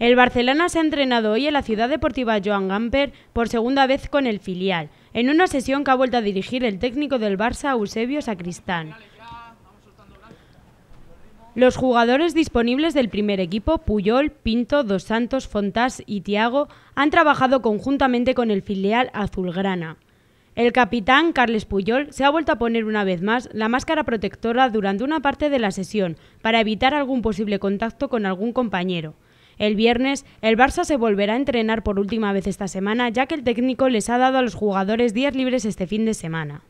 El Barcelona se ha entrenado hoy en la ciudad deportiva Joan Gamper por segunda vez con el filial, en una sesión que ha vuelto a dirigir el técnico del Barça, Eusebio Sacristán. Los jugadores disponibles del primer equipo, Puyol, Pinto, Dos Santos, Fontás y Tiago, han trabajado conjuntamente con el filial azulgrana. El capitán, Carles Puyol, se ha vuelto a poner una vez más la máscara protectora durante una parte de la sesión para evitar algún posible contacto con algún compañero. El viernes, el Barça se volverá a entrenar por última vez esta semana, ya que el técnico les ha dado a los jugadores días libres este fin de semana.